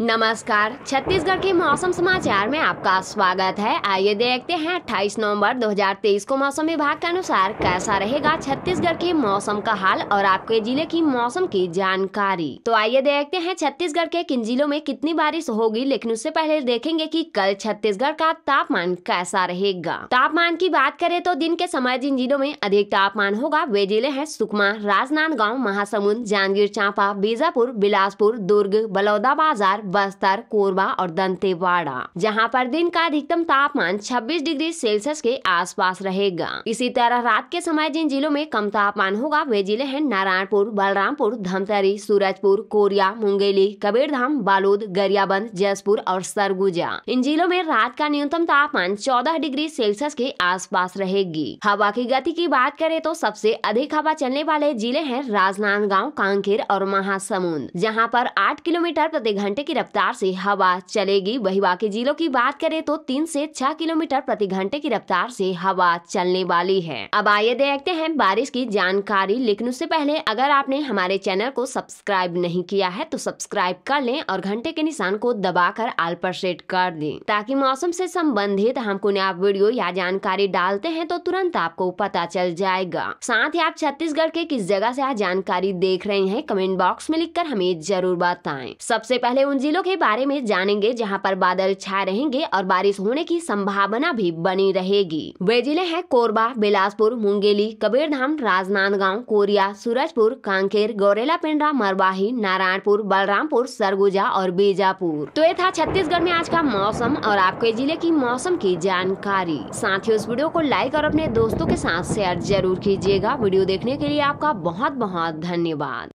नमस्कार छत्तीसगढ़ के मौसम समाचार में आपका स्वागत है आइए देखते हैं 28 नवंबर 2023 को मौसम विभाग के अनुसार कैसा रहेगा छत्तीसगढ़ के मौसम का हाल और आपके जिले की मौसम की जानकारी तो आइए देखते हैं छत्तीसगढ़ के किन जिलों में कितनी बारिश होगी लेकिन उससे पहले देखेंगे कि कल छत्तीसगढ़ का तापमान कैसा रहेगा तापमान की बात करें तो दिन के समय जिन जिलों में अधिक तापमान होगा वे जिले है सुकमा राजनांदगांव महासमुंद जांजगीर चांपा बीजापुर बिलासपुर दुर्ग बलौदा बाजार बस्तर कोरबा और दंतेवाड़ा जहां पर दिन का अधिकतम तापमान 26 डिग्री सेल्सियस के आसपास रहेगा इसी तरह रात के समय जिन जिलों में कम तापमान होगा वे जिले हैं नारायणपुर बलरामपुर धमतरी सूरजपुर कोरिया मुंगेली कबीरधाम बालोद गरियाबंद जसपुर और सरगुजा इन जिलों में रात का न्यूनतम तापमान चौदह डिग्री सेल्सियस के आस रहेगी हवा की गति की बात करें तो सबसे अधिक हवा चलने वाले जिले हैं राजनांदगांव कांकेर और महासमुंद जहाँ पर आठ किलोमीटर प्रति घंटे की की रफ्तार से हवा चलेगी वही बाकी जिलों की बात करें तो तीन से छह किलोमीटर प्रति घंटे की रफ्तार से हवा चलने वाली है अब आइए देखते हैं बारिश की जानकारी लेकिन उससे पहले अगर आपने हमारे चैनल को सब्सक्राइब नहीं किया है तो सब्सक्राइब कर लें और घंटे के निशान को दबा आल पर सेट कर दें ताकि मौसम से संबंधित हम कुने आप वीडियो या जानकारी डालते हैं तो तुरंत आपको पता चल जाएगा साथ ही आप छत्तीसगढ़ के किस जगह ऐसी आज जानकारी देख रहे हैं कमेंट बॉक्स में लिख हमें जरूर बताए सबसे पहले उन जिलों के बारे में जानेंगे जहां पर बादल छाए रहेंगे और बारिश होने की संभावना भी बनी रहेगी वे जिले हैं कोरबा बिलासपुर मुंगेली कबीरधाम राजनांदगांव कोरिया सूरजपुर कांकेर गौरेला पिंडरा मरवाही नारायणपुर बलरामपुर सरगुजा और बीजापुर तो ये था छत्तीसगढ़ में आज का मौसम और आपके जिले की मौसम की जानकारी साथ ही उस वीडियो को लाइक और अपने दोस्तों के साथ शेयर जरूर कीजिएगा वीडियो देखने के लिए आपका बहुत बहुत धन्यवाद